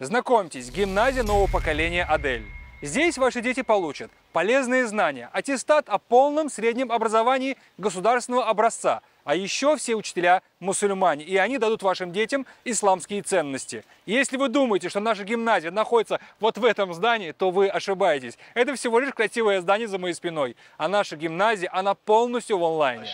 Знакомьтесь, гимназия нового поколения «Адель». Здесь ваши дети получат полезные знания, аттестат о полном среднем образовании государственного образца, а еще все учителя мусульмане, и они дадут вашим детям исламские ценности. Если вы думаете, что наша гимназия находится вот в этом здании, то вы ошибаетесь. Это всего лишь красивое здание за моей спиной, а наша гимназия, она полностью в онлайне.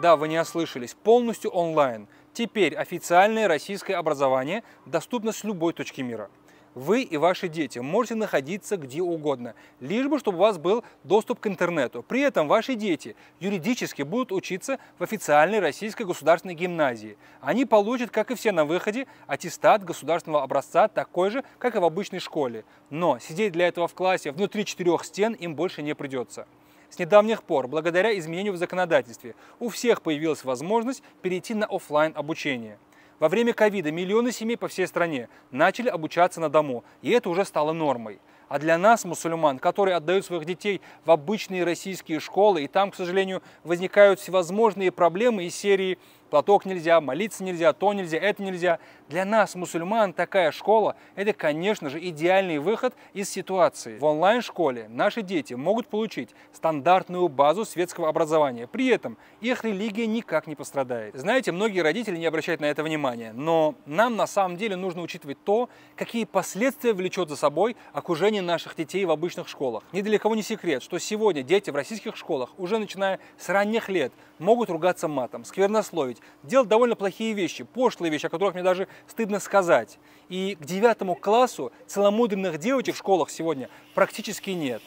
Да, вы не ослышались, полностью онлайн. Теперь официальное российское образование доступно с любой точки мира. Вы и ваши дети можете находиться где угодно, лишь бы чтобы у вас был доступ к интернету. При этом ваши дети юридически будут учиться в официальной российской государственной гимназии. Они получат, как и все на выходе, аттестат государственного образца такой же, как и в обычной школе. Но сидеть для этого в классе внутри четырех стен им больше не придется. С недавних пор, благодаря изменению в законодательстве, у всех появилась возможность перейти на офлайн обучение. Во время ковида миллионы семей по всей стране начали обучаться на дому, и это уже стало нормой. А для нас, мусульман, которые отдают своих детей в обычные российские школы, и там, к сожалению, возникают всевозможные проблемы из серии платок нельзя, молиться нельзя, то нельзя, это нельзя. Для нас, мусульман, такая школа – это, конечно же, идеальный выход из ситуации. В онлайн-школе наши дети могут получить стандартную базу светского образования. При этом их религия никак не пострадает. Знаете, многие родители не обращают на это внимания, но нам на самом деле нужно учитывать то, какие последствия влечет за собой окружение наших детей в обычных школах. Ни для кого не секрет, что сегодня дети в российских школах уже начиная с ранних лет могут ругаться матом, сквернословить, делать довольно плохие вещи, пошлые вещи, о которых мне даже стыдно сказать. И к девятому классу целомудренных девочек в школах сегодня практически нет.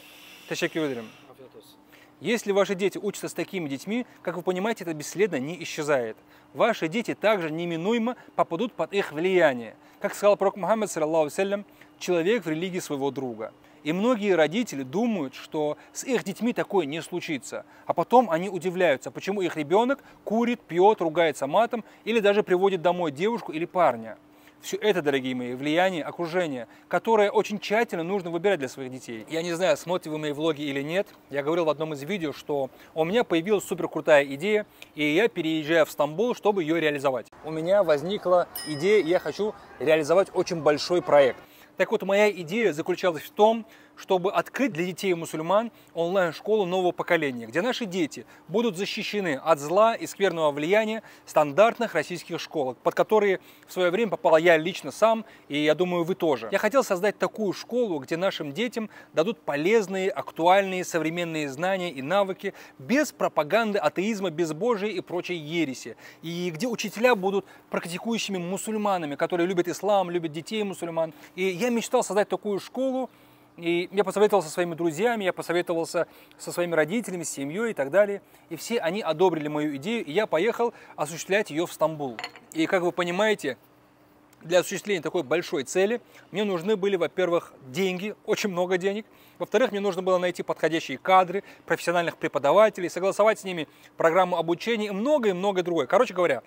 Тащаки Юдрин. Если ваши дети учатся с такими детьми, как вы понимаете, это бесследно не исчезает. Ваши дети также неминуемо попадут под их влияние. Как сказал пророк Мухаммад, саллаху человек в религии своего друга. И многие родители думают, что с их детьми такое не случится. А потом они удивляются, почему их ребенок курит, пьет, ругается матом или даже приводит домой девушку или парня. Все это, дорогие мои, влияние окружения, которое очень тщательно нужно выбирать для своих детей. Я не знаю, смотрите вы мои влоги или нет, я говорил в одном из видео, что у меня появилась супер крутая идея, и я переезжаю в Стамбул, чтобы ее реализовать. У меня возникла идея, я хочу реализовать очень большой проект. Так вот, моя идея заключалась в том, чтобы открыть для детей мусульман онлайн-школу нового поколения, где наши дети будут защищены от зла и скверного влияния стандартных российских школ, под которые в свое время попала я лично сам, и я думаю, вы тоже. Я хотел создать такую школу, где нашим детям дадут полезные, актуальные, современные знания и навыки без пропаганды атеизма, безбожия и прочей ереси, и где учителя будут практикующими мусульманами, которые любят ислам, любят детей мусульман. И я мечтал создать такую школу, и я посоветовался со своими друзьями, я посоветовался со своими родителями, с семьей и так далее. И все они одобрили мою идею, и я поехал осуществлять ее в Стамбул. И как вы понимаете, для осуществления такой большой цели мне нужны были, во-первых, деньги, очень много денег. Во-вторых, мне нужно было найти подходящие кадры, профессиональных преподавателей, согласовать с ними программу обучения и многое-многое другое. Короче говоря,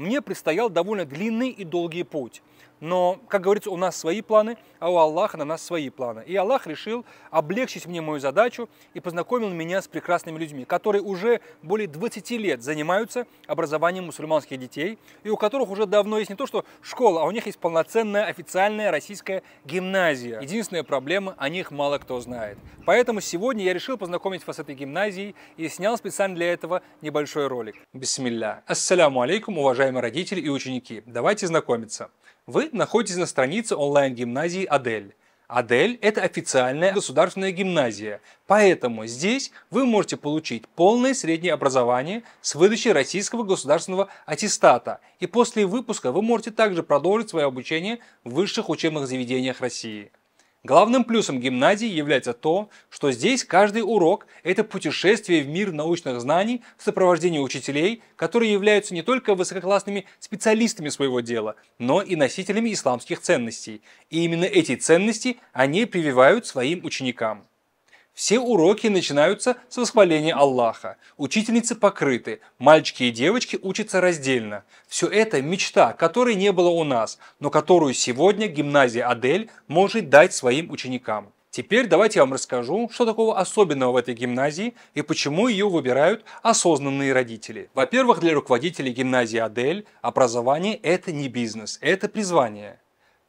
мне предстоял довольно длинный и долгий путь. Но, как говорится, у нас свои планы, а у Аллаха на нас свои планы. И Аллах решил облегчить мне мою задачу и познакомил меня с прекрасными людьми, которые уже более 20 лет занимаются образованием мусульманских детей, и у которых уже давно есть не то что школа, а у них есть полноценная официальная российская гимназия. Единственная проблема, о них мало кто знает. Поэтому сегодня я решил познакомить вас с этой гимназией и снял специально для этого небольшой ролик. Бисмилля. Ассаляму алейкум, уважаемые уважаемые родители и ученики, давайте знакомиться. Вы находитесь на странице онлайн-гимназии «Адель». Адель – это официальная государственная гимназия, поэтому здесь вы можете получить полное среднее образование с выдачей российского государственного аттестата, и после выпуска вы можете также продолжить свое обучение в высших учебных заведениях России. Главным плюсом гимназии является то, что здесь каждый урок – это путешествие в мир научных знаний в сопровождении учителей, которые являются не только высококлассными специалистами своего дела, но и носителями исламских ценностей. И именно эти ценности они прививают своим ученикам. Все уроки начинаются с восхваления Аллаха. Учительницы покрыты, мальчики и девочки учатся раздельно. Все это мечта, которой не было у нас, но которую сегодня гимназия Адель может дать своим ученикам. Теперь давайте я вам расскажу, что такого особенного в этой гимназии и почему ее выбирают осознанные родители. Во-первых, для руководителей гимназии Адель образование – это не бизнес, это призвание.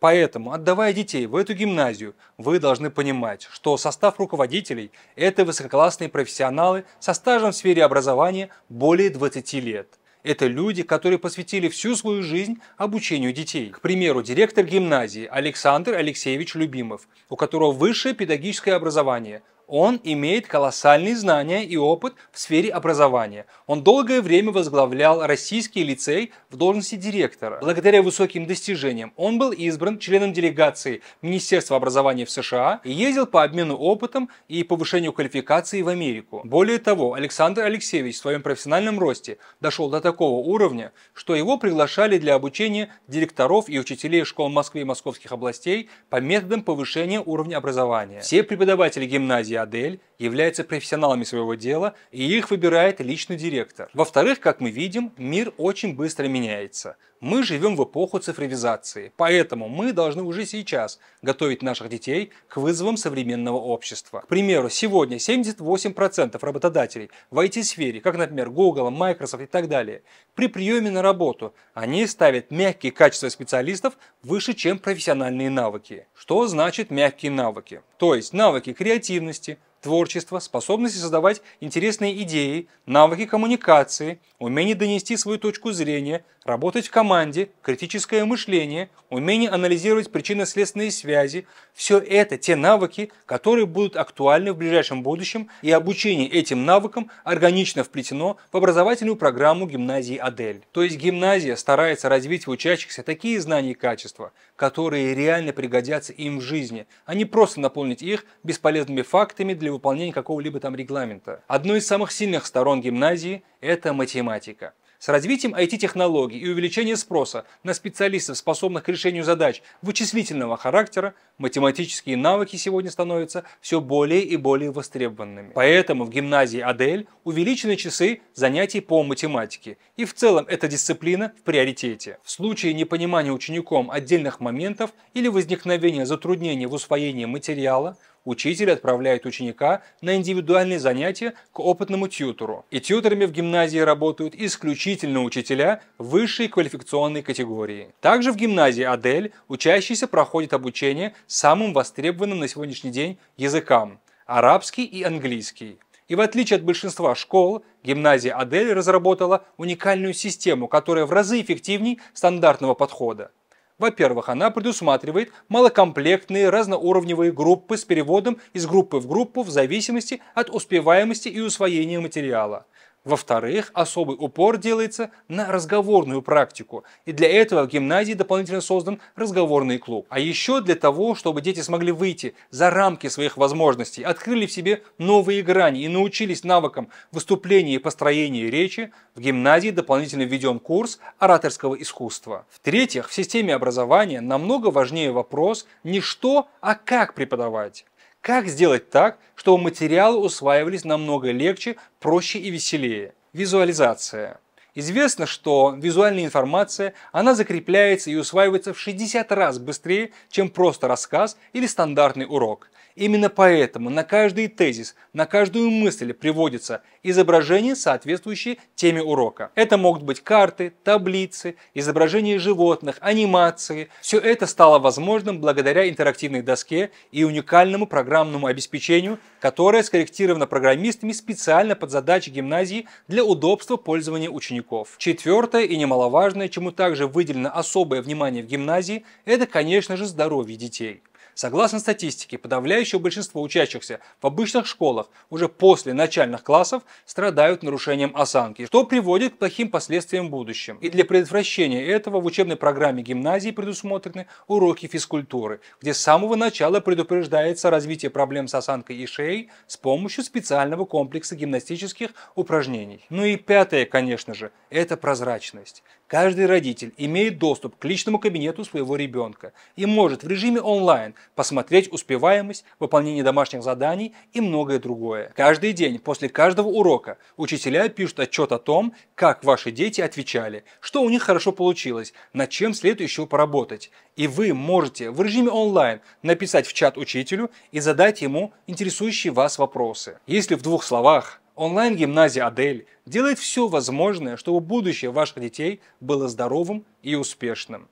Поэтому, отдавая детей в эту гимназию, вы должны понимать, что состав руководителей – это высококлассные профессионалы со стажем в сфере образования более 20 лет. Это люди, которые посвятили всю свою жизнь обучению детей. К примеру, директор гимназии Александр Алексеевич Любимов, у которого высшее педагогическое образование, он имеет колоссальные знания и опыт в сфере образования. Он долгое время возглавлял российский лицей в должности директора. Благодаря высоким достижениям он был избран членом делегации Министерства образования в США и ездил по обмену опытом и повышению квалификации в Америку. Более того, Александр Алексеевич в своем профессиональном росте дошел до такого уровня, что его приглашали для обучения директоров и учителей школ Москвы и московских областей по методам повышения уровня образования. Все преподаватели гимназии Адель являются профессионалами своего дела, и их выбирает личный директор. Во-вторых, как мы видим, мир очень быстро меняется. Мы живем в эпоху цифровизации, поэтому мы должны уже сейчас готовить наших детей к вызовам современного общества. К примеру, сегодня 78% работодателей в IT-сфере, как, например, Google, Microsoft и так далее, при приеме на работу они ставят мягкие качества специалистов выше, чем профессиональные навыки. Что значит мягкие навыки? То есть навыки креативности, творчество, способности создавать интересные идеи, навыки коммуникации, умение донести свою точку зрения, работать в команде, критическое мышление, умение анализировать причинно-следственные связи – все это те навыки, которые будут актуальны в ближайшем будущем, и обучение этим навыкам органично вплетено в образовательную программу гимназии «Адель». То есть гимназия старается развить в учащихся такие знания и качества, которые реально пригодятся им в жизни, а не просто наполнить их бесполезными фактами для выполнения какого-либо там регламента. Одной из самых сильных сторон гимназии – это математика. С развитием IT-технологий и увеличением спроса на специалистов, способных к решению задач вычислительного характера, математические навыки сегодня становятся все более и более востребованными. Поэтому в гимназии Адель увеличены часы занятий по математике, и в целом эта дисциплина в приоритете. В случае непонимания учеником отдельных моментов или возникновения затруднений в усвоении материала, Учитель отправляет ученика на индивидуальные занятия к опытному тьютору. И тьюторами в гимназии работают исключительно учителя высшей квалификационной категории. Также в гимназии Адель учащийся проходит обучение самым востребованным на сегодняшний день языкам – арабский и английский. И в отличие от большинства школ, гимназия Адель разработала уникальную систему, которая в разы эффективней стандартного подхода. Во-первых, она предусматривает малокомплектные разноуровневые группы с переводом из группы в группу в зависимости от успеваемости и усвоения материала. Во-вторых, особый упор делается на разговорную практику, и для этого в гимназии дополнительно создан разговорный клуб. А еще для того, чтобы дети смогли выйти за рамки своих возможностей, открыли в себе новые грани и научились навыкам выступления и построения речи, в гимназии дополнительно введен курс ораторского искусства. В-третьих, в системе образования намного важнее вопрос не что, а как преподавать. Как сделать так, чтобы материалы усваивались намного легче, проще и веселее? Визуализация. Известно, что визуальная информация, она закрепляется и усваивается в 60 раз быстрее, чем просто рассказ или стандартный урок. Именно поэтому на каждый тезис, на каждую мысль приводится изображение, соответствующее теме урока. Это могут быть карты, таблицы, изображения животных, анимации. Все это стало возможным благодаря интерактивной доске и уникальному программному обеспечению, которое скорректировано программистами специально под задачи гимназии для удобства пользования учеников учеников. Четвертое и немаловажное, чему также выделено особое внимание в гимназии, это, конечно же, здоровье детей. Согласно статистике, подавляющее большинство учащихся в обычных школах уже после начальных классов страдают нарушением осанки, что приводит к плохим последствиям в будущем. И для предотвращения этого в учебной программе гимназии предусмотрены уроки физкультуры, где с самого начала предупреждается развитие проблем с осанкой и шеей с помощью специального комплекса гимнастических упражнений. Ну и пятое, конечно же, это прозрачность. Каждый родитель имеет доступ к личному кабинету своего ребенка и может в режиме онлайн посмотреть успеваемость, выполнение домашних заданий и многое другое. Каждый день после каждого урока учителя пишут отчет о том, как ваши дети отвечали, что у них хорошо получилось, над чем следует еще поработать. И вы можете в режиме онлайн написать в чат учителю и задать ему интересующие вас вопросы. Если в двух словах Онлайн-гимназия «Адель» делает все возможное, чтобы будущее ваших детей было здоровым и успешным.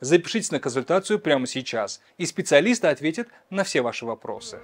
Запишитесь на консультацию прямо сейчас, и специалисты ответят на все ваши вопросы.